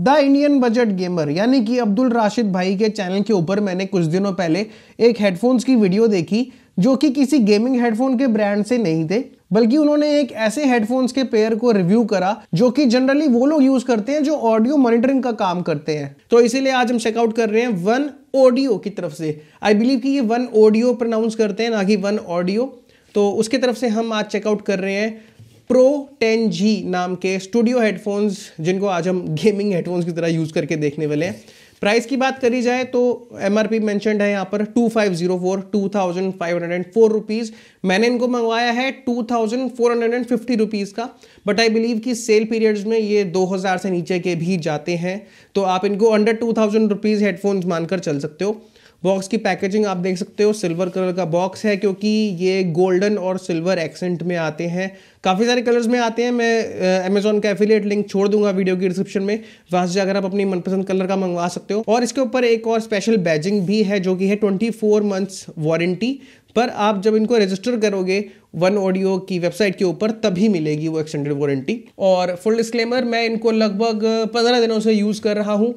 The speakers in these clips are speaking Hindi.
द इंडियन बजट गेमर यानी कि अब्दुल राशिद भाई के चैनल के ऊपर मैंने कुछ दिनों पहले एक हेडफोन्स की वीडियो देखी जो कि किसी गेमिंग हेडफोन के ब्रांड से नहीं थे बल्कि उन्होंने एक ऐसे हेडफोन्स के पेयर को रिव्यू करा जो कि जनरली वो लोग यूज करते हैं जो ऑडियो मॉनिटरिंग का काम करते हैं तो इसीलिए आज हम चेकआउट कर रहे हैं वन ऑडियो की तरफ से आई बिलीव कि ये वन ऑडियो प्रोनाउंस करते हैं ना कि वन ऑडियो तो उसकी तरफ से हम आज चेकआउट कर रहे हैं प्रो 10G नाम के स्टूडियो हेडफोन्स जिनको आज हम गेमिंग हेडफोन्स की तरह यूज़ करके देखने वाले हैं प्राइस की बात करी जाए तो एम आर पी मैंशनड है यहाँ पर two five zero four two thousand five hundred and four rupees मैंने इनको मंगवाया है two thousand four hundred and fifty rupees का बट आई बिलीव कि सेल पीरियड्स में ये दो हज़ार से नीचे के भी जाते हैं तो आप इनको under two thousand rupees headphones मानकर चल सकते हो बॉक्स की पैकेजिंग आप देख सकते हो सिल्वर कलर का बॉक्स है क्योंकि ये गोल्डन और सिल्वर एक्सेंट में आते हैं काफ़ी सारे कलर्स में आते हैं मैं अमेजोन का एफिलिएट लिंक छोड़ दूंगा वीडियो की डिस्क्रिप्शन में वहाँ से जाकर आप अपनी मनपसंद कलर का मंगवा सकते हो और इसके ऊपर एक और स्पेशल बैजिंग भी है जो कि है ट्वेंटी फोर मंथ्स वारंटी पर आप जब इनको रजिस्टर करोगे वन ऑडियो की वेबसाइट के ऊपर तभी मिलेगी वो एक्सटेंडेड वारंटी और फुल डिस्क्लेमर मैं इनको लगभग पंद्रह दिनों से यूज़ कर रहा हूँ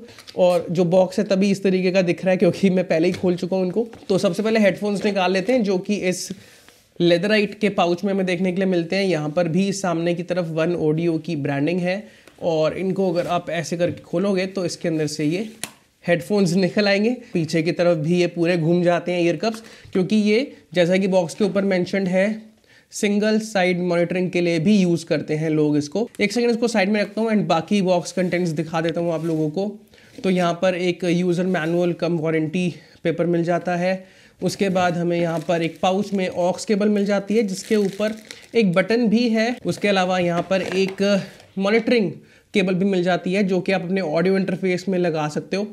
और जो बॉक्स है तभी इस तरीके का दिख रहा है क्योंकि मैं पहले ही खोल चुका हूँ इनको तो सबसे पहले हेडफोन्स निकाल लेते हैं जो कि इस लेदराइट के पाउच में हमें देखने के लिए मिलते हैं यहाँ पर भी सामने की तरफ वन ऑडियो की ब्रांडिंग है और इनको अगर आप ऐसे करके खोलोगे तो इसके अंदर से ये हेडफोन्स निकल आएंगे पीछे की तरफ भी ये पूरे घूम जाते हैं ईयर कप्स क्योंकि ये जैसा कि बॉक्स के ऊपर मैंशनड है सिंगल साइड मॉनिटरिंग के लिए भी यूज़ करते हैं लोग इसको एक सेकेंड इसको साइड में रखता हूँ एंड बाकी बॉक्स कंटेंट्स दिखा देता हूँ आप लोगों को तो यहाँ पर एक user manual cum warranty paper मिल जाता है उसके बाद हमें यहाँ पर एक पाउच में ऑक्स केबल मिल जाती है जिसके ऊपर एक बटन भी है उसके अलावा यहाँ पर एक मॉनिटरिंग केबल भी मिल जाती है जो कि आप अपने ऑडियो इंटरफेस में लगा सकते हो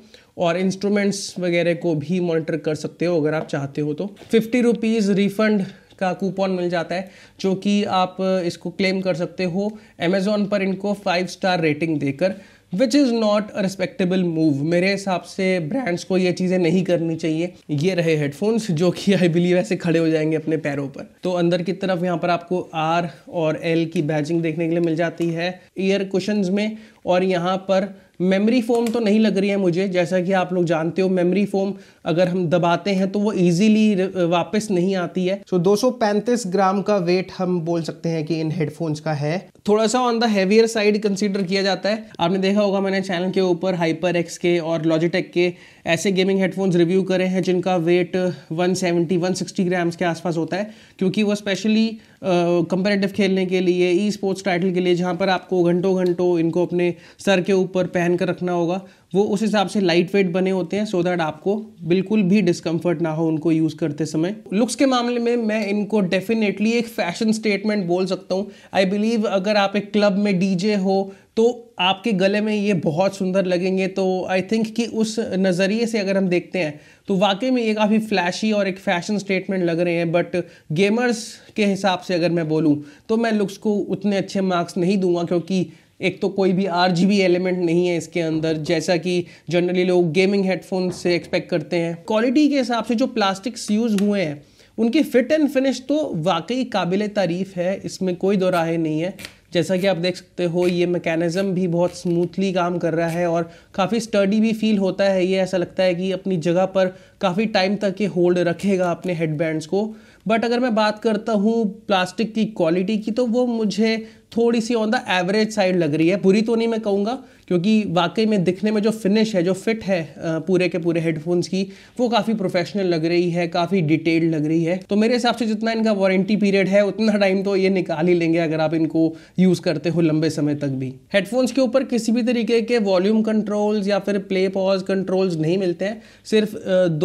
और इंस्ट्रूमेंट्स वगैरह को भी मॉनिटर कर सकते हो अगर आप चाहते हो तो फिफ्टी रुपीज़ रिफंड का कूपन मिल जाता है जो कि आप इसको क्लेम कर सकते हो अमेज़ोन पर इनको फाइव स्टार रेटिंग देकर which is not a respectable move मेरे हिसाब से ब्रांड्स को ये चीज़ें नहीं करनी चाहिए ये रहे हेडफोन्स जो कि आई बिलीव ऐसे खड़े हो जाएंगे अपने पैरों पर तो अंदर की तरफ यहाँ पर आपको आर और एल की बैजिंग देखने के लिए मिल जाती है ईयर क्वेश्चन में और यहाँ पर मेमोरी फोम तो नहीं लग रही है मुझे जैसा कि आप लोग जानते हो मेमोरी फोम अगर हम दबाते हैं तो वो इजीली वापस नहीं आती है सो so, 235 ग्राम का वेट हम बोल सकते हैं कि इन हेडफोन्स का है थोड़ा सा on the heavier side consider किया जाता है आपने देखा होगा मैंने चैनल के ऊपर हाइपर एक्स के और लॉजिटेक के ऐसे गेमिंग हेडफोन्स रिव्यू करे हैं जिनका वेट 170 160 ग्राम्स के आसपास होता है क्योंकि वो स्पेशली कंपेरेटिव uh, खेलने के लिए ई स्पोर्ट्स टाइटल के लिए जहाँ पर आपको घंटों घंटों इनको अपने सर के ऊपर पहन कर रखना होगा वो उस हिसाब से लाइट वेट बने होते हैं सो so दैट आपको बिल्कुल भी डिस्कम्फर्ट ना हो उनको यूज़ करते समय लुक्स के मामले में मैं इनको डेफिनेटली एक फैशन स्टेटमेंट बोल सकता हूँ आई बिलीव अगर आप एक क्लब में डीजे हो तो आपके गले में ये बहुत सुंदर लगेंगे तो आई थिंक कि उस नज़रिए से अगर हम देखते हैं तो वाकई में ये काफ़ी फ्लैशी और एक फैशन स्टेटमेंट लग रहे हैं बट गेमर्स के हिसाब से अगर मैं बोलूँ तो मैं लुक्स को उतने अच्छे मार्क्स नहीं दूंगा क्योंकि एक तो कोई भी आर एलिमेंट नहीं है इसके अंदर जैसा कि जनरली लोग गेमिंग हेडफोन से एक्सपेक्ट करते हैं क्वालिटी के हिसाब से जो प्लास्टिक्स यूज़ हुए हैं उनकी फिट एंड फिनिश तो वाकई काबिल तारीफ है इसमें कोई दोराहे नहीं है जैसा कि आप देख सकते हो ये मैकेनिज़्म भी बहुत स्मूथली काम कर रहा है और काफ़ी स्टडी भी फील होता है ये ऐसा लगता है कि अपनी जगह पर काफ़ी टाइम तक ये होल्ड रखेगा अपने हेडबैंड्स को बट अगर मैं बात करता हूँ प्लास्टिक की क्वालिटी की तो वो मुझे थोड़ी सी ऑन द एवरेज साइड लग रही है बुरी तो नहीं मैं कहूँगा क्योंकि वाकई में दिखने में जो फिनिश है जो फिट है पूरे के पूरे हेडफोन्स की वो काफ़ी प्रोफेशनल लग रही है काफ़ी डिटेल्ड लग रही है तो मेरे हिसाब से जितना इनका वारंटी पीरियड है उतना टाइम तो ये निकाल ही लेंगे अगर आप इनको यूज़ करते हो लंबे समय तक भी हेडफोन्स के ऊपर किसी भी तरीके के वॉल्यूम कंट्रोल्स या फिर प्ले पॉज कंट्रोल्स नहीं मिलते हैं सिर्फ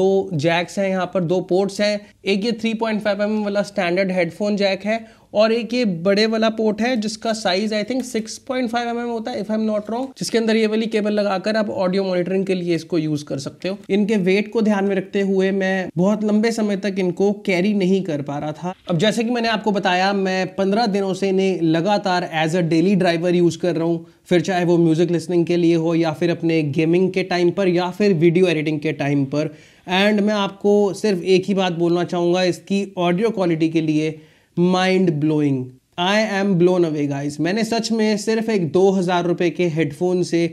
दो जैक्स हैं यहाँ पर दो पोर्ट्स हैं एक ये थ्री पॉइंट एम वाला स्टैंडर्ड हेडफोन जैक है और एक ये बड़े वाला पोर्ट है जिसका size I think 6.5 point mm होता है if I am not wrong जिसके अंदर ये वाली केबल लगाकर आप ऑडियो मॉनिटरिंग के लिए इसको यूज कर सकते हो इनके वेट को ध्यान में रखते हुए मैं बहुत लंबे समय तक इनको कैरी नहीं कर पा रहा था अब जैसे कि मैंने आपको बताया मैं पंद्रह दिनों से इन्हें लगातार as a daily driver use कर रहा हूँ फिर चाहे वो म्यूजिक लिसनिंग के लिए हो या फिर अपने गेमिंग के टाइम पर या फिर वीडियो एडिटिंग के टाइम पर एंड मैं आपको सिर्फ एक ही बात बोलना चाहूँगा इसकी ऑडियो क्वालिटी के लिए mind blowing I am blown away guys मैंने सच में सिर्फ एक दो हज़ार रुपये के हेडफोन से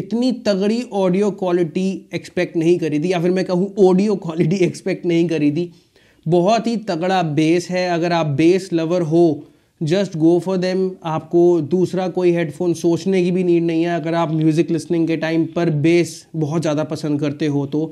इतनी तगड़ी ऑडियो क्वालिटी एक्सपेक्ट नहीं करी थी या फिर मैं कहूँ ऑडियो क्वालिटी एक्सपेक्ट नहीं करी थी बहुत ही तगड़ा बेस है अगर आप बेस लवर हो जस्ट गो फॉर देम आपको दूसरा कोई हेडफोन सोचने की भी नीड नहीं है अगर आप म्यूज़िक लिसनिंग के टाइम पर बेस बहुत ज़्यादा पसंद करते हो तो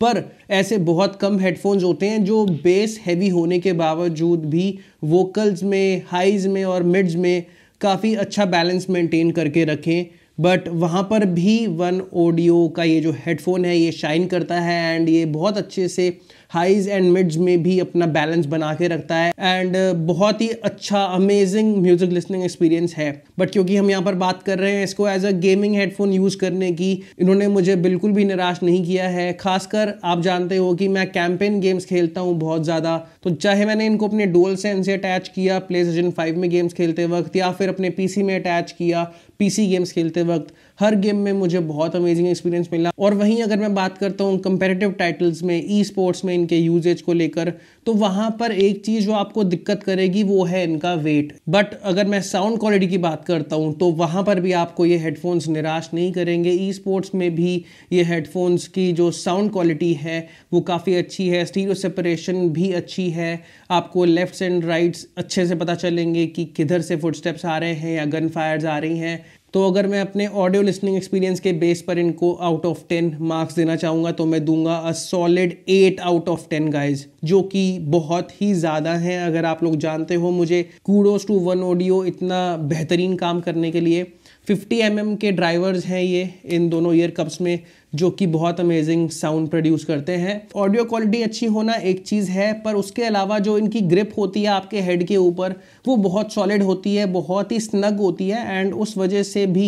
पर ऐसे बहुत कम हेडफोन्स होते हैं जो बेस हैवी होने के बावजूद भी वोकल्स में हाइज में और मिड्स में काफ़ी अच्छा बैलेंस मेंटेन करके रखें बट वहाँ पर भी वन ऑडियो का ये जो हेडफोन है ये शाइन करता है एंड ये बहुत अच्छे से हाइज एंड मिड्स में भी अपना बैलेंस बना के रखता है एंड uh, बहुत ही अच्छा अमेजिंग म्यूजिक लिसनिंग एक्सपीरियंस है बट क्योंकि हम यहाँ पर बात कर रहे हैं इसको as a gaming headphone use करने की इन्होंने मुझे बिल्कुल भी निराश नहीं किया है खासकर आप जानते हो कि मैं कैंपेन गेम्स खेलता हूँ बहुत ज़्यादा तो चाहे मैंने इनको अपने डोल से से अटैच किया प्ले स्टेशन फाइव में गेम्स खेलते वक्त या फिर अपने पीसी में अटैच किया पीसी गेम्स खेलते वक्त हर गेम में मुझे बहुत अमेजिंग एक्सपीरियंस मिला और वहीं अगर मैं बात करता हूँ कंपेरेटिव टाइटल्स में ई स्पोर्ट्स में इनके यूजेज को लेकर तो वहाँ पर एक चीज़ जो आपको दिक्कत करेगी वो है इनका वेट बट अगर मैं साउंड क्वालिटी की बात करता हूँ तो वहाँ पर भी आपको ये हेडफोन्स निराश नहीं करेंगे ई स्पोर्ट्स में भी ये हेडफोन्स की जो साउंड क्वालिटी है वो काफ़ी अच्छी है स्टीरियो सेपरेशन भी अच्छी है आपको लेफ्ट एंड राइट्स अच्छे से पता चलेंगे कि किधर से फुटस्टेप्स आ रहे हैं या गन फायर्स आ रही हैं तो अगर मैं अपने ऑडियो लिसनिंग एक्सपीरियंस के बेस पर इनको आउट ऑफ टेन मार्क्स देना चाहूँगा तो मैं दूंगा a solid eight out of ten guys जो कि बहुत ही ज़्यादा हैं अगर आप लोग जानते हो मुझे कूडोज टू वन ऑडियो इतना बेहतरीन काम करने के लिए 50 एम mm के ड्राइवर्स हैं ये इन दोनों ईयर कप्स में जो कि बहुत अमेजिंग साउंड प्रोड्यूस करते हैं ऑडियो क्वालिटी अच्छी होना एक चीज़ है पर उसके अलावा जो इनकी ग्रिप होती है आपके हेड के ऊपर वो बहुत सॉलिड होती है बहुत ही स्नग होती है एंड उस वजह से भी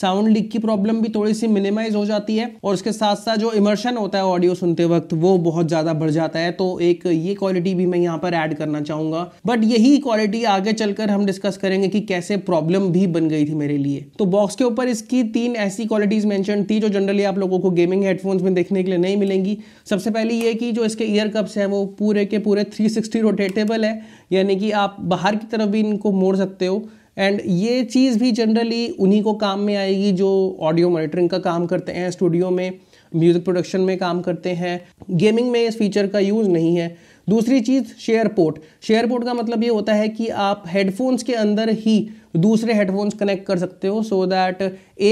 साउंड लीक की प्रॉब्लम भी थोड़ी सी मिनिमाइज हो जाती है और उसके साथ साथ जो इमर्शन होता है ऑडियो सुनते वक्त वो बहुत ज़्यादा बढ़ जाता है तो एक ये क्वालिटी भी मैं यहाँ पर ऐड करना चाहूँगा बट यही क्वालिटी आगे चलकर हम डिस्कस करेंगे कि कैसे प्रॉब्लम भी बन गई थी मेरे लिए तो बॉक्स के ऊपर इसकी तीन ऐसी क्वालिटीज़ मैंशन थी जो जनरली आप लोगों को गेमिंग हेडफोन्स में देखने के लिए नहीं मिलेंगी सबसे पहले ये कि जो इसके ईयर कप्स हैं वो पूरे के पूरे 360 रोटेटेबल है यानी कि आप बाहर की तरफ भी इनको मोड़ सकते हो एंड ये चीज़ भी जनरली उन्हीं को काम में आएगी जो ऑडियो मॉनिटरिंग का काम करते हैं स्टूडियो में म्यूज़िक प्रोडक्शन में काम करते हैं गेमिंग में इस फीचर का यूज़ नहीं है दूसरी चीज़ शेयर पोर्ट शेयर पोर्ट का मतलब ये होता है कि आप हेडफोन्स के अंदर ही दूसरे हेडफोन्स कनेक्ट कर सकते हो सो so दैट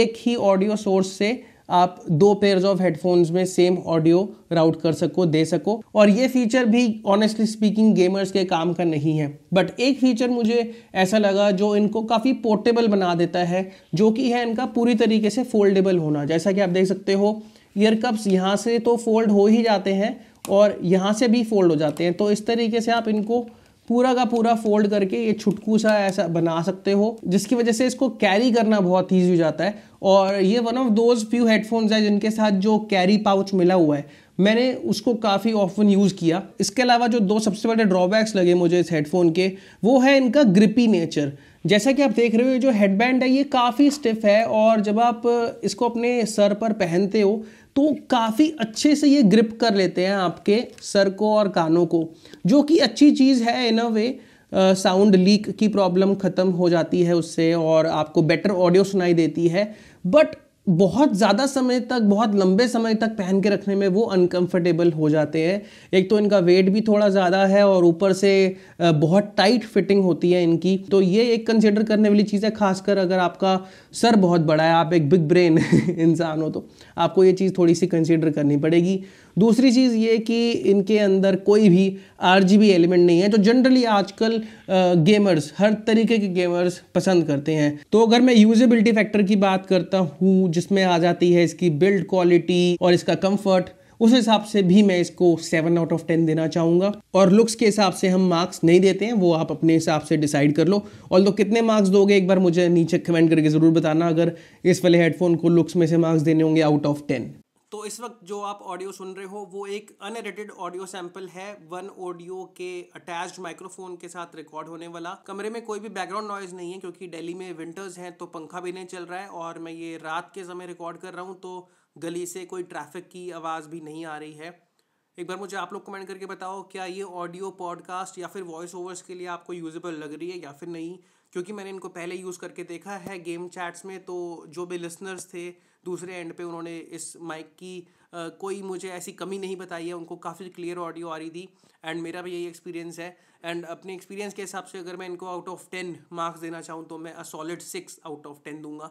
एक ही ऑडियो सोर्स से आप दो पेयर्स ऑफ हेडफोन्स में सेम ऑडियो राउट कर सको दे सको और ये फीचर भी ऑनेस्टली स्पीकिंग गेमर्स के काम का नहीं है बट एक फीचर मुझे ऐसा लगा जो इनको काफ़ी पोर्टेबल बना देता है जो कि है इनका पूरी तरीके से फोल्डेबल होना जैसा कि आप देख सकते हो ईयर कप्स यहाँ से तो फोल्ड हो ही जाते हैं और यहाँ से भी फोल्ड हो जाते हैं तो इस तरीके से आप इनको पूरा का पूरा फोल्ड करके ये छुटकू सा ऐसा बना सकते हो जिसकी वजह से इसको कैरी करना बहुत ईजी हो जाता है और ये one of those few headphones है जिनके साथ जो कैरी पाउच मिला हुआ है मैंने उसको काफ़ी ऑफन यूज़ किया इसके अलावा जो दो सबसे बड़े ड्रॉबैक्स लगे मुझे इस हेडफोन के वो है इनका ग्रिपी नेचर जैसा कि आप देख रहे हो जो हेडबैंड है ये काफ़ी स्टिफ है और जब आप इसको अपने सर पर पहनते हो तो काफ़ी अच्छे से ये ग्रिप कर लेते हैं आपके सर को और कानों को जो कि अच्छी चीज़ है in a way sound leak की प्रॉब्लम ख़त्म हो जाती है उससे और आपको बेटर ऑडियो सुनाई देती है बट बहुत ज़्यादा समय तक बहुत लंबे समय तक पहन के रखने में वो अनकंफर्टेबल हो जाते हैं एक तो इनका वेट भी थोड़ा ज़्यादा है और ऊपर से बहुत टाइट फिटिंग होती है इनकी तो ये एक कंसिडर करने वाली चीज़ है खासकर अगर आपका सर बहुत बड़ा है आप एक बिग ब्रेन इंसान हो तो आपको ये चीज़ थोड़ी सी कंसिडर करनी पड़ेगी दूसरी चीज़ ये कि इनके अंदर कोई भी आर एलिमेंट नहीं है जो जनरली आजकल गेमर्स हर तरीके के गेमर्स पसंद करते हैं तो अगर मैं यूजेबिलिटी फैक्टर की बात करता हूँ जिसमें आ जाती है इसकी बिल्ड क्वालिटी और इसका कम्फर्ट उस हिसाब से भी मैं इसको सेवन आउट ऑफ टेन देना चाहूँगा और लुक्स के हिसाब से हम मार्क्स नहीं देते हैं वो आप अपने हिसाब से डिसाइड कर लो और तो कितने मार्क्स दोगे एक बार मुझे नीचे कमेंट करके ज़रूर बताना अगर इस वाले हेडफोन को लुक्स में से मार्क्स देने होंगे आउट ऑफ टेन तो इस वक्त जो आप ऑडियो सुन रहे हो वो एक अनएडिटेड ऑडियो सैंपल है वन ऑडियो के अटैच्ड माइक्रोफोन के साथ रिकॉर्ड होने वाला कमरे में कोई भी बैकग्राउंड नॉइज नहीं है क्योंकि दिल्ली में विंटर्स हैं तो पंखा भी नहीं चल रहा है और मैं ये रात के समय रिकॉर्ड कर रहा हूँ तो गली से कोई ट्रैफिक की आवाज़ भी नहीं आ रही है एक बार मुझे आप लोग कमेंट करके बताओ क्या ये ऑडियो पॉडकास्ट या फिर वॉइस ओवर्स के लिए आपको यूजेबल लग रही है या फिर नहीं क्योंकि मैंने इनको पहले यूज़ करके देखा है गेम चैट्स में तो जो भी लिसनर्स थे दूसरे एंड पे उन्होंने इस माइक की आ, कोई मुझे ऐसी कमी नहीं बताई है उनको काफ़ी क्लियर ऑडियो आ रही थी एंड मेरा भी यही एक्सपीरियंस है एंड अपने एक्सपीरियंस के हिसाब से अगर मैं इनको आउट ऑफ टेन मार्क्स देना चाहूँ तो मैं a solid six out of ten दूंगा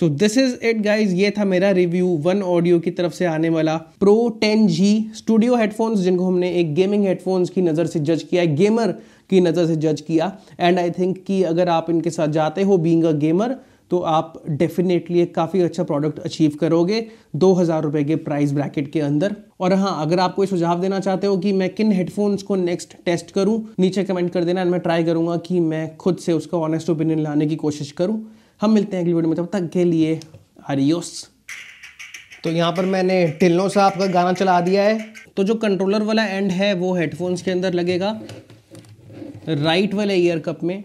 so this is it guys ये था मेरा रिव्यू वन ऑडियो की तरफ से आने वाला pro ten G studio headphones जिनको हमने एक गेमिंग हेडफोन्स की नज़र से जज किया है गेमर की नज़र से जज किया एंड आई थिंक कि अगर आप इनके साथ जाते हो बींग अ गेमर तो आप डेफिनेटली एक काफ़ी अच्छा प्रोडक्ट अचीव करोगे दो हज़ार रुपये के प्राइस ब्रैकेट के अंदर और हाँ अगर आप कोई सुझाव देना चाहते हो कि मैं किन हेडफोन्स को नेक्स्ट टेस्ट करूँ नीचे कमेंट कर देना एंड मैं ट्राई करूँगा कि मैं खुद से उसका ऑनेस्ट ओपिनियन लाने की कोशिश करूँ हम मिलते हैं अगली वीडियो में तब तक के लिए हरियोस तो यहाँ पर मैंने टिल्लो से आपका गाना चला दिया है तो जो कंट्रोलर वाला एंड है वो हेडफोन्स के अंदर लगेगा राइट वाले ईयर कप में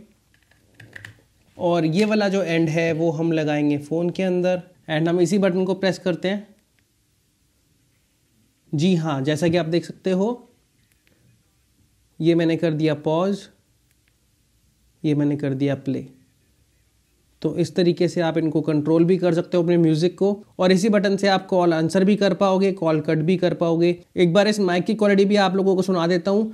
और ये वाला जो एंड है वो हम लगाएंगे फ़ोन के अंदर एंड हम इसी बटन को प्रेस करते हैं जी हाँ जैसा कि आप देख सकते हो ये मैंने कर दिया पॉज ये मैंने कर दिया प्ले तो इस तरीके से आप इनको कंट्रोल भी कर सकते हो अपने म्यूज़िक को और इसी बटन से आप कॉल आंसर भी कर पाओगे कॉल कट भी कर पाओगे एक बार इस माइक की क्वालिटी भी आप लोगों को सुना देता हूँ